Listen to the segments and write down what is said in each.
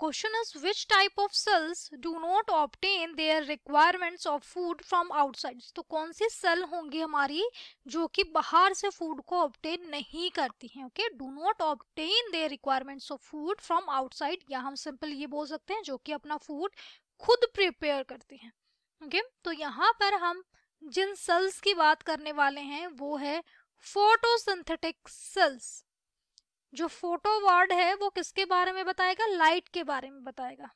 question is which type of cells do not obtain their requirements of food from outside तो कौन सी cell होंगी हमारी जो कि बाहर से फूड को ऑप्टेन नहीं करती हैं okay do not obtain their requirements of food from outside या हम सिंपल ये बोल सकते हैं जो कि अपना फूड खुद प्रिपेयर करती हैं ओके okay? तो यहाँ पर हम जिन सेल्स की बात करने वाले हैं वो है फोटोसिंथेटिक सेल्स जो फोटो वर्ड है वो किसके बारे में बताएगा लाइट के बारे में बताएगा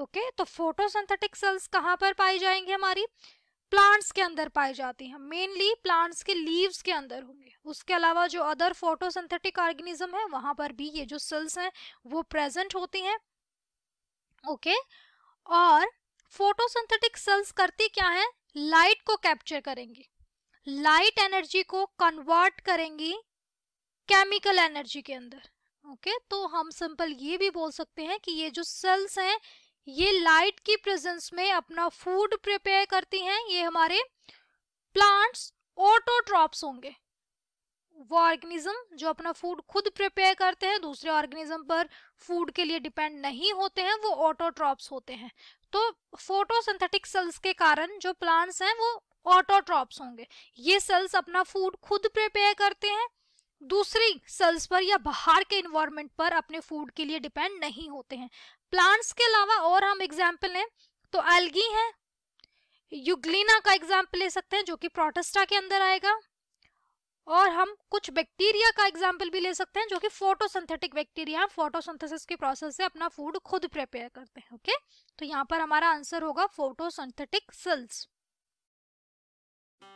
ओके okay, तो फोटोसिंथेटिक सेल्स कहाँ पर पाई जाएंगी हमारी प्लांट्स के अंदर पाई जाती हैं मेनली प्लांट्स के लीव्स के अंदर होंगे उसके अलावा जो अदर फोटोसिंथेटिक ऑर्गेनिज्म है वहां पर भी ये जो सेल्स हैं वो प्रेजेंट होती हैं ओके okay? और फोटोसिंथेटिक सेल्स करती क्या है लाइट को कैप्चर करेंगी लाइट एनर्जी को कन्वर्ट करेंगी केमिकल एनर्जी के अंदर ओके okay? तो हम सिंपल ये भी बोल सकते हैं कि ये जो सेल्स हैं ये लाइट की प्रेजेंस में अपना फूड प्रिपेयर करती हैं ये हमारे प्लांट्स ऑटोट्रॉप्स होंगे वो ऑर्गेनिज्म जो अपना फूड खुद प्रिपेयर करते हैं दूसरे ऑर्गेनिज्म पर फूड के लिए डिपेंड नहीं होते हैं वो ऑटोट्रॉप्स होते हैं तो फोटोसिंथेटिक सेल्स के कारण जो प्लांट्स हैं वो ऑटोट्रॉप्स होंगे ये सेल्स अपना फूड खुद प्रिपेयर करते हैं दूसरी सेल्स पर या बाहर के इन्वायरमेंट पर अपने फूड के लिए डिपेंड नहीं होते हैं प्लांट्स के अलावा और हम एग्जाम्पल लें तो एल्गी है यूग्लिना का एग्जाम्पल ले सकते हैं जो कि प्रोटेस्टा के अंदर आएगा और हम कुछ बैक्टीरिया का एग्जाम्पल भी ले सकते हैं जो कि फोटोसिंथेटिक बैक्टीरिया फोटोसिंथेसिस के प्रोसेस से अपना फूड खुद प्रिपेयर करते हैं ओके तो यहाँ पर हमारा आंसर होगा फोटोसिंथेटिक सेल्स